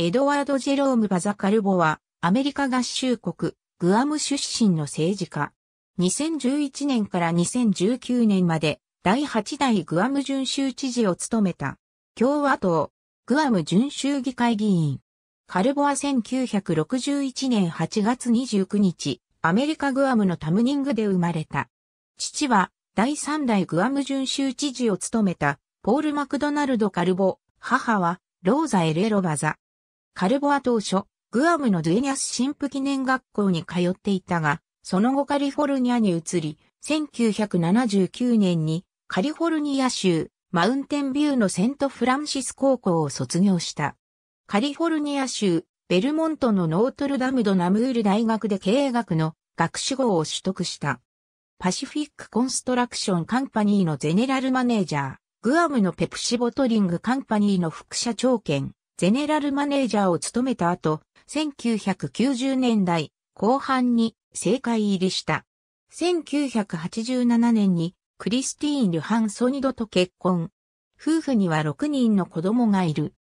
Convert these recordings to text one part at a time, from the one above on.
エドワード・ジェローム・バザカルボは、アメリカ合衆国、グアム出身の政治家。2011年から2019年まで、第8代グアム準州知事を務めた。共和党、グアム準州議会議員。カルボは1961年8月29日、アメリカグアムのタムニングで生まれた。父は、第3代グアム準州知事を務めた、ポール・マクドナルド・カルボ。母は、ローザ・エレロバザ。カルボア当初、グアムのドゥエニャス神父記念学校に通っていたが、その後カリフォルニアに移り、1979年にカリフォルニア州マウンテンビューのセントフランシス高校を卒業した。カリフォルニア州ベルモントのノートルダムドナムール大学で経営学の学士号を取得した。パシフィックコンストラクションカンパニーのゼネラルマネージャー、グアムのペプシボトリングカンパニーの副社長兼、ゼネラルマネージャーを務めた後、1990年代後半に政界入りした。1987年にクリスティーン・ルハン・ソニドと結婚。夫婦には6人の子供がいる。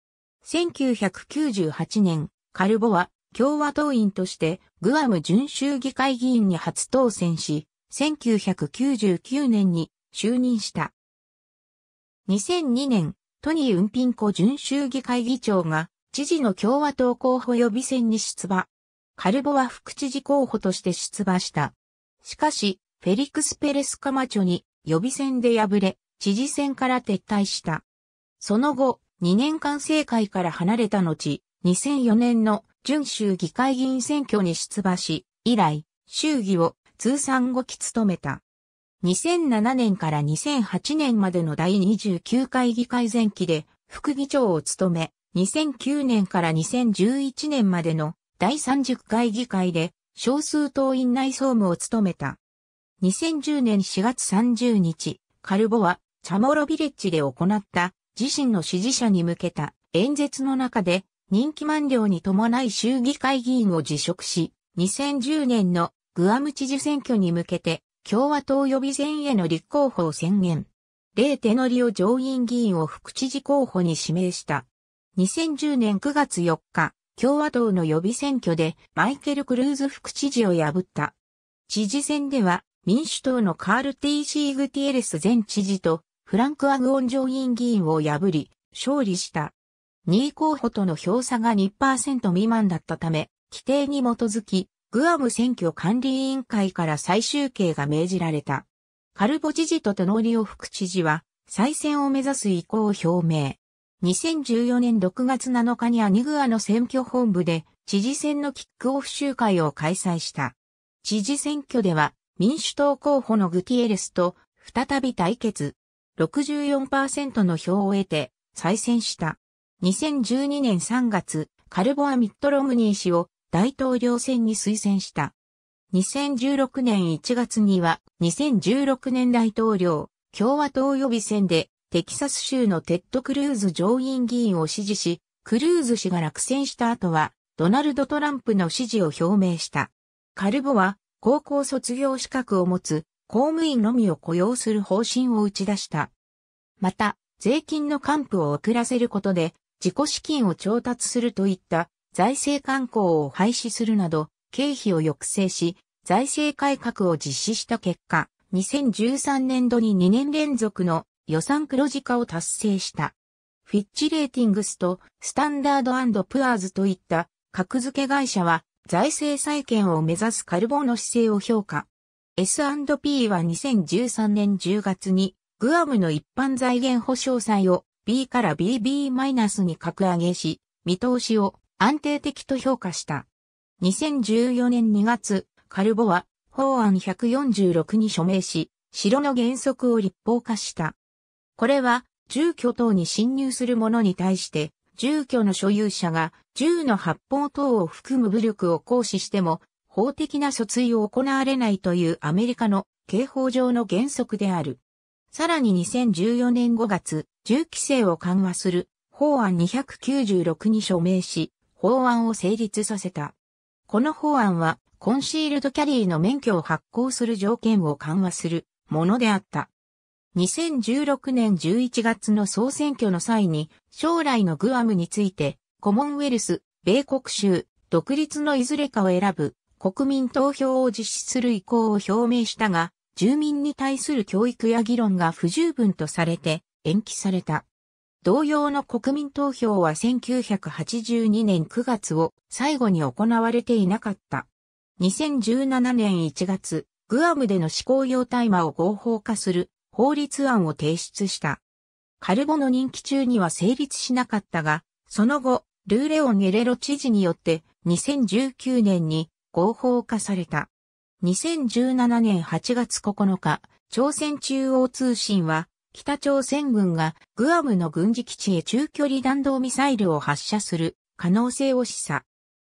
1998年、カルボは共和党員としてグアム準州議会議員に初当選し、1999年に就任した。2002年、トニー・ウンピンコ準州議会議長が、知事の共和党候補予備選に出馬。カルボは副知事候補として出馬した。しかし、フェリクス・ペレス・カマチョに予備選で敗れ、知事選から撤退した。その後、2年間政界から離れた後、2004年の準州議会議員選挙に出馬し、以来、衆議を通算5期務めた。2007年から2008年までの第29回議会前期で副議長を務め、2009年から2011年までの第30回議会で少数党員内総務を務めた。2010年4月30日、カルボはチャモロビレッジで行った自身の支持者に向けた演説の中で任期満了に伴い衆議会議員を辞職し、2010年のグアム知事選挙に向けて共和党予備選への立候補を宣言。レイ・テノリオ上院議員を副知事候補に指名した。2010年9月4日、共和党の予備選挙でマイケル・クルーズ副知事を破った。知事選では民主党のカール・ティーシー・グティエレス前知事とフランク・アグオン上院議員を破り、勝利した。2位候補との票差が2%未満だったため、規定に基づきグアム選挙管理委員会から最終形が命じられた。カルボ知事とテノリオ副知事は、再選を目指す意向を表明。2014年6月7日にアニグアの選挙本部で知事選のキックオフ集会を開催した。知事選挙では民主党候補のグティエレスと再び対決。64%の票を得て再選した。2012年3月、カルボア・ミット・ロムニー氏を大統領選に推薦した。2016年1月には2016年大統領共和党予備選でテキサス州のテッド・クルーズ上院議員を支持し、クルーズ氏が落選した後はドナルド・トランプの支持を表明した。カルボは高校卒業資格を持つ公務員のみを雇用する方針を打ち出した。また、税金の還付を遅らせることで自己資金を調達するといった財政慣行を廃止するなど、経費を抑制し、財政改革を実施した結果、2013年度に2年連続の予算黒字化を達成した。フィッチレーティングスとスタンダードプアーズといった格付け会社は財政再建を目指すカルボの姿勢を評価。S&P は2013年10月にグアムの一般財源保障債を B から BB- に格上げし、見通しを安定的と評価した。2014年2月、カルボは法案146に署名し、城の原則を立法化した。これは、住居等に侵入する者に対して、住居の所有者が銃の発砲等を含む武力を行使しても、法的な訴追を行われないというアメリカの刑法上の原則である。さらに2014年5月、銃規制を緩和する法案296に署名し、法案を成立させた。この法案は、コンシールドキャリーの免許を発行する条件を緩和するものであった。2016年11月の総選挙の際に、将来のグアムについて、コモンウェルス、米国州、独立のいずれかを選ぶ国民投票を実施する意向を表明したが、住民に対する教育や議論が不十分とされて延期された。同様の国民投票は1982年9月を最後に行われていなかった。2017年1月、グアムでの思行用大麻を合法化する法律案を提出した。カルボの任期中には成立しなかったが、その後、ルーレオン・ゲレロ知事によって2019年に合法化された。2017年8月9日、朝鮮中央通信は北朝鮮軍がグアムの軍事基地へ中距離弾道ミサイルを発射する可能性を示唆。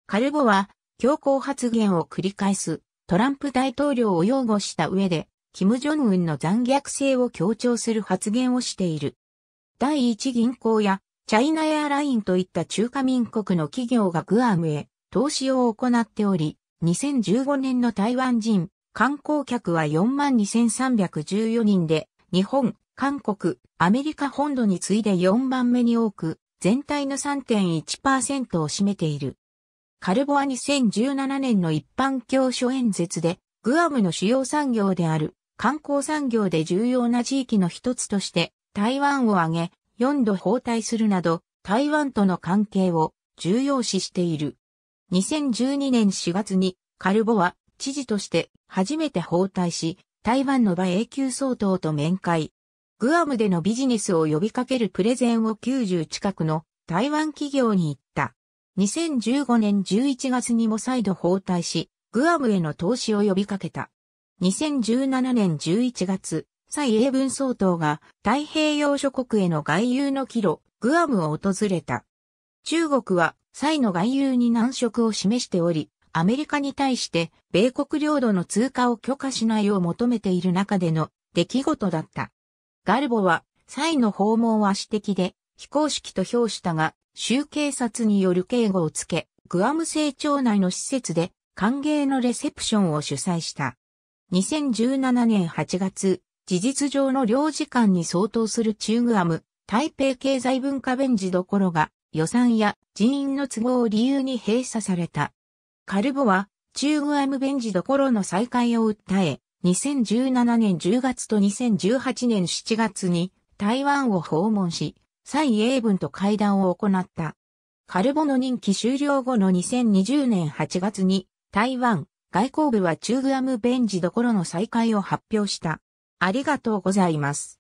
カルボは強硬発言を繰り返すトランプ大統領を擁護した上で、金正恩の残虐性を強調する発言をしている。第一銀行やチャイナエアラインといった中華民国の企業がグアムへ投資を行っており、2015年の台湾人観光客は42,314人で、日本、韓国、アメリカ本土に次いで4番目に多く、全体の3.1%を占めている。カルボは2017年の一般教書演説で、グアムの主要産業である観光産業で重要な地域の一つとして台湾を挙げ4度包帯するなど台湾との関係を重要視している。2012年4月にカルボは知事として初めて包帯し台湾の場永久総統と面会、グアムでのビジネスを呼びかけるプレゼンを90近くの台湾企業に行った。2015年11月にも再度包帯し、グアムへの投資を呼びかけた。2017年11月、蔡英文総統が太平洋諸国への外遊の帰路、グアムを訪れた。中国は蔡の外遊に難色を示しており、アメリカに対して米国領土の通過を許可しないよう求めている中での出来事だった。ガルボは、蔡の訪問は私的で、非公式と評したが、州警察による警護をつけ、グアム成長内の施設で歓迎のレセプションを主催した。2017年8月、事実上の領事館に相当する中グアム、台北経済文化弁事どころが予算や人員の都合を理由に閉鎖された。カルボは中グアム弁事どころの再開を訴え、2017年10月と2018年7月に台湾を訪問し、蔡英文と会談を行った。カルボの任期終了後の2020年8月に台湾外交部は中グアムベンジどころの再開を発表した。ありがとうございます。